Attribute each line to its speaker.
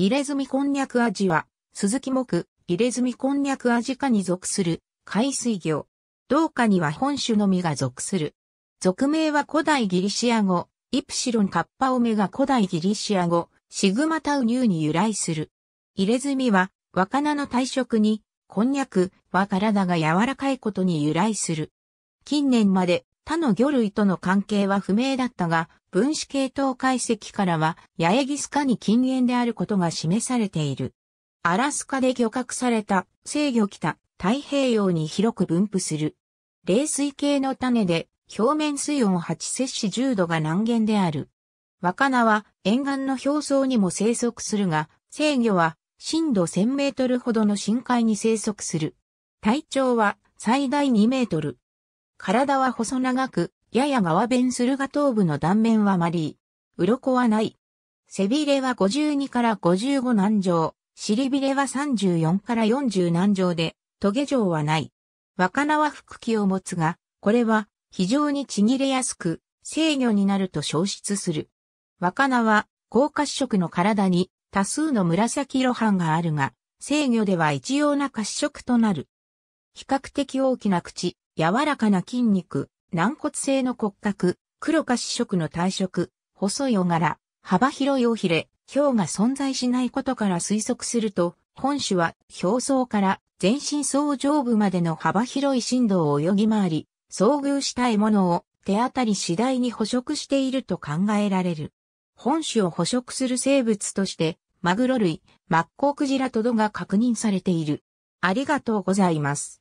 Speaker 1: 入れ墨こんにゃく味は、鈴木木、入れ墨こんにゃく味科に属す
Speaker 2: る海水魚。同科には本種のみが属する。属名は古代ギリシア語、イプシロンカッパオメが古代ギリシア語、シグマタウニューに由来する。入れ墨は、若菜の退色に、こんにゃくは体が柔らかいことに由来する。近年まで他の魚類との関係は不明だったが、分子系統解析からは、ヤエギスカに近縁であることが示されている。アラスカで漁獲された制御北太平洋に広く分布する。冷水系の種で表面水温8摂氏10度が南限である。若菜は沿岸の表層にも生息するが、制御は深度1000メートルほどの深海に生息する。体長は最大2メートル。体は細長く、やや側弁するが頭部の断面はマリー。鱗はない。背びれは52から55難畳、尻びれは34から40難畳で、トゲ状はない。若菜は腹気を持つが、これは非常にちぎれやすく、制御になると消失する。若菜は、高褐色の体に多数の紫露斑があるが、制御では一様な褐色となる。比較的大きな口、柔らかな筋肉、軟骨性の骨格、黒か紫色の体色、細いお柄、幅広いおひれ、氷が存在しないことから推測すると、本種は表層から全身層上部までの幅広い振動を泳ぎ回り、遭遇した獲物を手当たり次第に捕食していると考えられる。本種を捕食する生物として、
Speaker 1: マグロ類、マッコウクジラとどが確認されている。ありがとうございます。